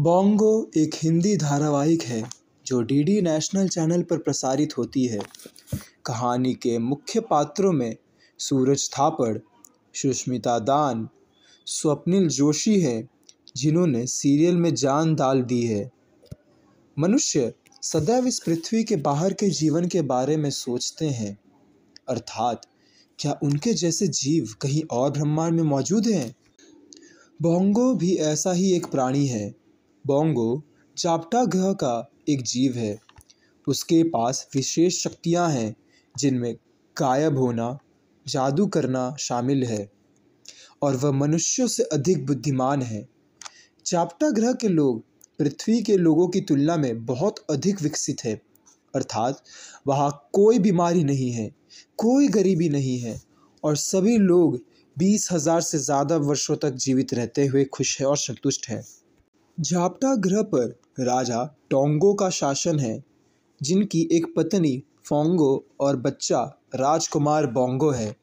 bongo एक हिंदी धारावाहिक है जो डीडी नेशनल चैनल पर प्रसारित होती है कहानी के मुख्य पात्रों में सूरज थापड़ सुष्मिता दान स्वप्निल जोशी हैं जिन्होंने सीरियल में जान डाल दी है मनुष्य सदैव इस पृथ्वी के बाहर के जीवन के बारे में सोचते हैं अर्थात क्या उनके जैसे जीव कहीं और ब्रह्मांड में मौजूद हैं बोंगो भी ऐसा ही एक प्राणी है बोंगो चापटा ग्रह का एक जीव है उसके पास विशेष शक्तियाँ हैं जिनमें गायब होना जादू करना शामिल है और वह मनुष्यों से अधिक बुद्धिमान है चापटा ग्रह के लोग पृथ्वी के लोगों की तुलना में बहुत अधिक विकसित है अर्थात वहाँ कोई बीमारी नहीं है कोई गरीबी नहीं है और सभी लोग बीस हजार से ज़्यादा वर्षों तक जीवित रहते हुए खुश हैं और संतुष्ट हैं झापटा ग्रह पर राजा टोंगो का शासन है जिनकी एक पत्नी फोंगो और बच्चा राजकुमार बोंगो है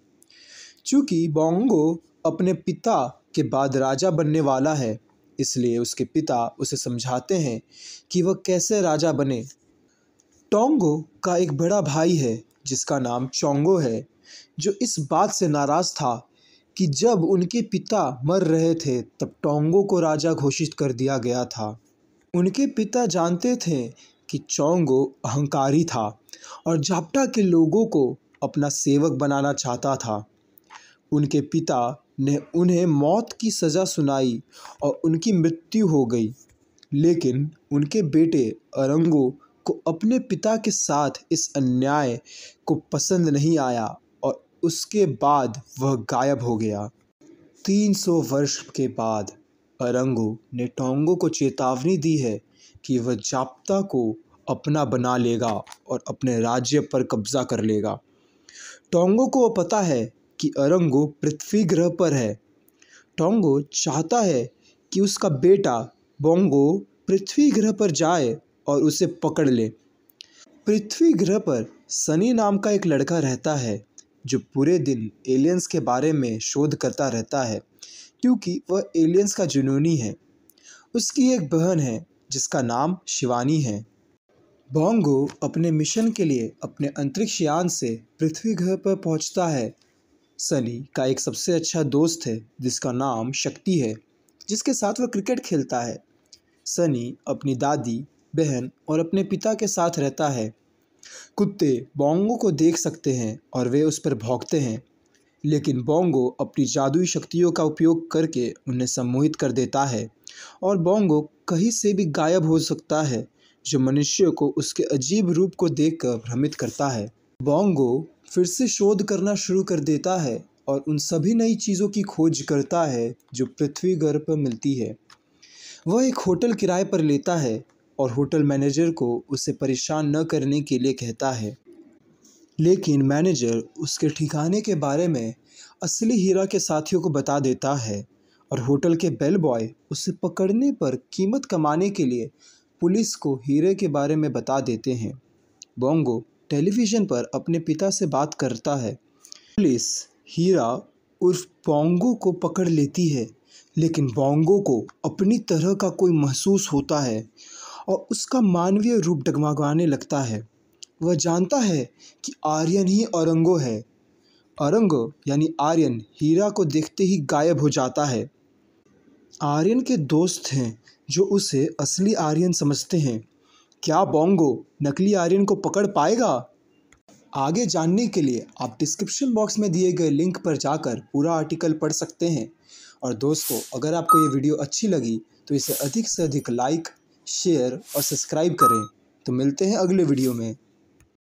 चूँकि बोंगो अपने पिता के बाद राजा बनने वाला है इसलिए उसके पिता उसे समझाते हैं कि वह कैसे राजा बने टोंगो का एक बड़ा भाई है जिसका नाम चोंगो है जो इस बात से नाराज़ था कि जब उनके पिता मर रहे थे तब टोंगो को राजा घोषित कर दिया गया था उनके पिता जानते थे कि चोंगो अहंकारी था और जापटा के लोगों को अपना सेवक बनाना चाहता था उनके पिता ने उन्हें मौत की सज़ा सुनाई और उनकी मृत्यु हो गई लेकिन उनके बेटे अरंगो को अपने पिता के साथ इस अन्याय को पसंद नहीं आया उसके बाद वह गायब हो गया 300 वर्ष के बाद अरंगो ने टोंगो को चेतावनी दी है कि वह जाप्ता को अपना बना लेगा और अपने राज्य पर कब्जा कर लेगा टोंगो को पता है कि अरंगो पृथ्वी ग्रह पर है टोंगो चाहता है कि उसका बेटा बोंगो पृथ्वी ग्रह पर जाए और उसे पकड़ ले पृथ्वी ग्रह पर सनी नाम का एक लड़का रहता है जो पूरे दिन एलियंस के बारे में शोध करता रहता है क्योंकि वह एलियंस का जुनूनी है उसकी एक बहन है जिसका नाम शिवानी है बोंगो अपने मिशन के लिए अपने अंतरिक्ष यान से पृथ्वी ग्रह पर पहुंचता है सनी का एक सबसे अच्छा दोस्त है जिसका नाम शक्ति है जिसके साथ वह क्रिकेट खेलता है सनी अपनी दादी बहन और अपने पिता के साथ रहता है कुत्ते बोंगो को देख सकते हैं और वे उस पर भौंकते हैं लेकिन बोंगो अपनी जादुई शक्तियों का उपयोग करके उन्हें सम्मोहित कर देता है और बोंगो कहीं से भी गायब हो सकता है जो मनुष्य को उसके अजीब रूप को देखकर भ्रमित करता है बोंगो फिर से शोध करना शुरू कर देता है और उन सभी नई चीज़ों की खोज करता है जो पृथ्वी घर पर मिलती है वह एक होटल किराए पर लेता है और होटल मैनेजर को उसे परेशान न करने के लिए कहता है लेकिन मैनेजर उसके ठिकाने के बारे में असली हीरा के साथियों को बता देता है और होटल के बेल बॉय उसे पकड़ने पर कीमत कमाने के लिए पुलिस को हीरे के बारे में बता देते हैं बोंगो टेलीविज़न पर अपने पिता से बात करता है पुलिस हीरा उर्फ बोंगो को पकड़ लेती है लेकिन बोंगो को अपनी तरह का कोई महसूस होता है और उसका मानवीय रूप डगमगाने लगता है वह जानता है कि आर्यन ही औरंगो है औरंगो यानी आर्यन हीरा को देखते ही गायब हो जाता है आर्यन के दोस्त हैं जो उसे असली आर्यन समझते हैं क्या बोंगो नकली आर्यन को पकड़ पाएगा आगे जानने के लिए आप डिस्क्रिप्शन बॉक्स में दिए गए लिंक पर जाकर पूरा आर्टिकल पढ़ सकते हैं और दोस्तों अगर आपको ये वीडियो अच्छी लगी तो इसे अधिक से अधिक लाइक शेयर और सब्सक्राइब करें तो मिलते हैं अगले वीडियो में